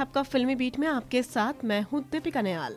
आपका फिल्मी बीट में आपके साथ मैं हूं दीपिका नयाल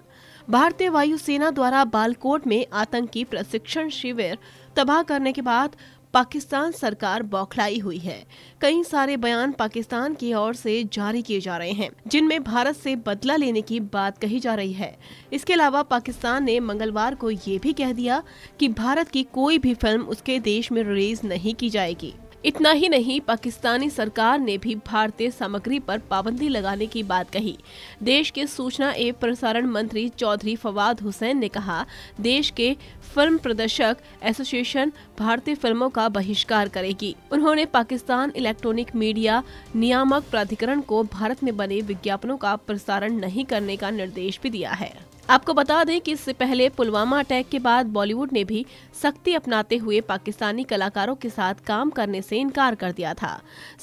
भारतीय वायुसेना द्वारा बालकोट में आतंकी प्रशिक्षण शिविर तबाह करने के बाद पाकिस्तान सरकार बौखलाई हुई है कई सारे बयान पाकिस्तान की ओर से जारी किए जा रहे हैं जिनमें भारत से बदला लेने की बात कही जा रही है इसके अलावा पाकिस्तान ने मंगलवार को ये भी कह दिया कि भारत की कोई भी फिल्म उसके देश में रिलीज नहीं की जाएगी इतना ही नहीं पाकिस्तानी सरकार ने भी भारतीय सामग्री पर पाबंदी लगाने की बात कही देश के सूचना एवं प्रसारण मंत्री चौधरी फवाद हुसैन ने कहा देश के फिल्म प्रदर्शक एसोसिएशन भारतीय फिल्मों का बहिष्कार करेगी उन्होंने पाकिस्तान इलेक्ट्रॉनिक मीडिया नियामक प्राधिकरण को भारत में बने विज्ञापनों का प्रसारण नहीं करने का निर्देश भी दिया है आपको बता दें कि इससे पहले पुलवामा अटैक के बाद बॉलीवुड ने भी सख्ती अपनाते हुए पाकिस्तानी कलाकारों के साथ काम करने से इनकार कर दिया था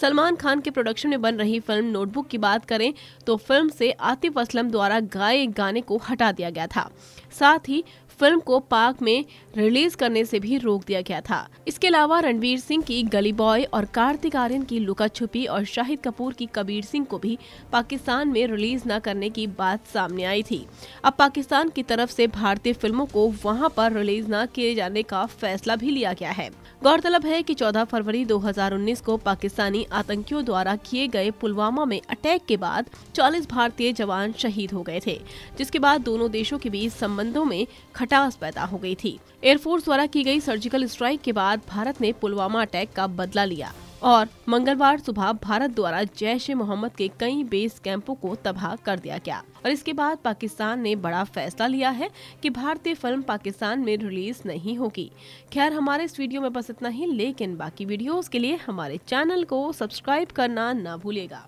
सलमान खान के प्रोडक्शन में बन रही फिल्म नोटबुक की बात करें तो फिल्म से आतिफ असलम द्वारा गाए गाने को हटा दिया गया था साथ ही फिल्म को पार्क में रिलीज करने से भी रोक दिया गया था इसके अलावा रणवीर सिंह की गली बॉय और कार्तिक आर्यन की लुका छुपी और शाहिद कपूर की कबीर सिंह को भी पाकिस्तान में रिलीज न करने की बात सामने आई थी अब पाकिस्तान की तरफ से भारतीय फिल्मों को वहां पर रिलीज न किए जाने का फैसला भी लिया गया है गौरतलब है कि 14 फरवरी 2019 को पाकिस्तानी आतंकियों द्वारा किए गए पुलवामा में अटैक के बाद 40 भारतीय जवान शहीद हो गए थे जिसके बाद दोनों देशों के बीच संबंधों में खटास पैदा हो गई थी एयरफोर्स द्वारा की गई सर्जिकल स्ट्राइक के बाद भारत ने पुलवामा अटैक का बदला लिया और मंगलवार सुबह भारत द्वारा जैश ए मोहम्मद के कई बेस कैंपों को तबाह कर दिया गया और इसके बाद पाकिस्तान ने बड़ा फैसला लिया है कि भारतीय फिल्म पाकिस्तान में रिलीज नहीं होगी खैर हमारे इस वीडियो में बस इतना ही लेकिन बाकी वीडियोस के लिए हमारे चैनल को सब्सक्राइब करना ना भूलेगा